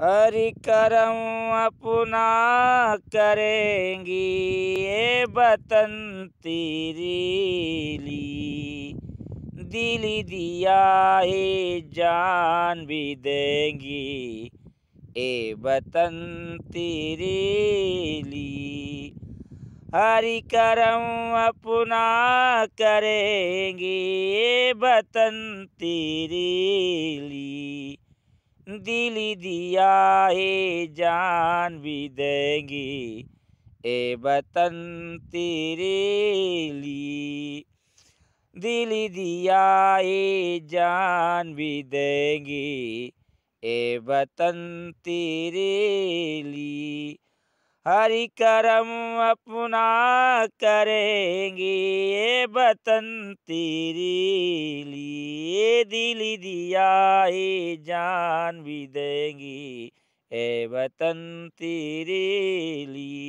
हरि करम अपना करेंगी ये बतन तेरी दिली दिया है जान भी देंगी ए बतन तेरी हरि करम अपना करेंगी ये बतन तेरी दिल दिया ए जान भी देंगी ए वतन तेरे लिए दिल दिया ए जान भी देंगी ए वतन तेरे लिए हरि करम अपना करेंगी ए वतन तेरे लिए दिल दिया जान भी देंगी ए वतन तेरे लिए